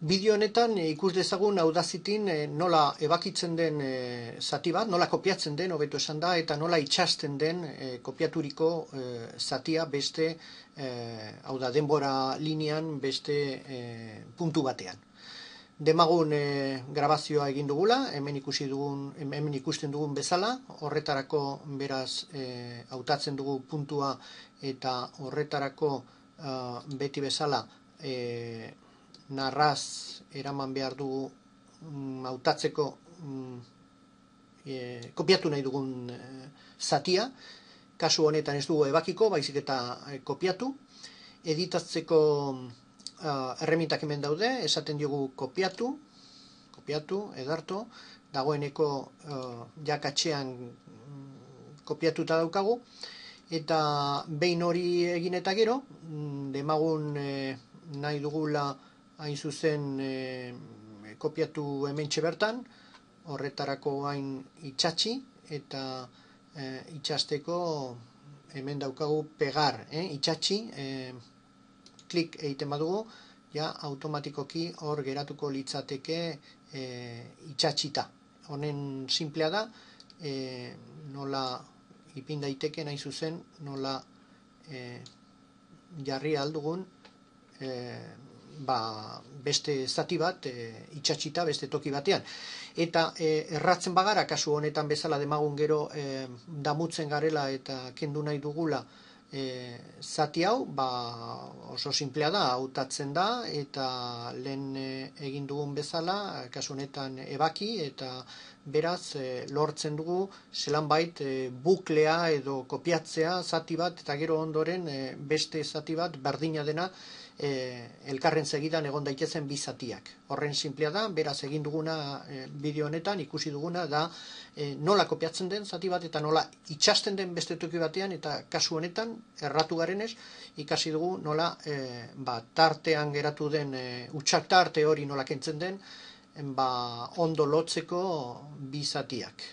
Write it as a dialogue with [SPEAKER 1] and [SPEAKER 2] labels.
[SPEAKER 1] Video honetan eh, ikus dezagun audazitin eh, nola ebakitzen den eh, zati bat, nola kopiatzen den hobeto esan da eta nola itxasten den kopiaturiko zatia beste hau da denbora linean beste puntu batean. Demagun grabazioa egin ikusi dugun, hemen ikusten dugun bezala, horretarako beraz hautatzen dugu puntua eta horretarako beti bezala narraz eraman behar dugu mm, hautatzeko mm, e, kopiatu nahi dugun e, zatia. Kasu honetan ez dugu ebakiko, baizik eta e, kopiatu. Editatzeko uh, mm, erremintak hemen daude, esaten diogu kopiatu, kopiatu, edarto, dagoeneko uh, jakatxean mm, kopiatuta daukagu, eta behin hori egin eta gero, demagun nahi dugula, hain zuzen e, kopiatu hemen bertan, horretarako hain itxatxi, eta e, itxasteko hemen daukagu pegar, e, eh, itxatxi, e, klik egiten badugu, ja automatikoki hor geratuko litzateke e, itxatxita. Honen simplea da, e, nola ipin daiteke nahi zuzen, nola e, jarri aldugun e, ba, beste zati bat, e, itxatxita beste toki batean. Eta e, erratzen bagara, kasu honetan bezala demagun gero e, damutzen garela eta kendu nahi dugula e, zati hau ba, oso simplea da, hautatzen da, eta lehen e, egin dugun bezala, kasu honetan ebaki, eta beraz e, lortzen dugu, zelan bait, e, buklea edo kopiatzea zati bat, eta gero ondoren e, beste zati bat, berdina dena, e, elkarren segidan egon daitezen bizatiak. Horren simplea da, beraz egin duguna e, bideo honetan, ikusi duguna da, nola kopiatzen den zati bat eta nola itxasten den beste toki batean eta kasu honetan erratu garenez, ikasi dugu nola e, ba, tartean geratu den, e, eh, utxak hori nola kentzen den, ba, ondo lotzeko bizatiak.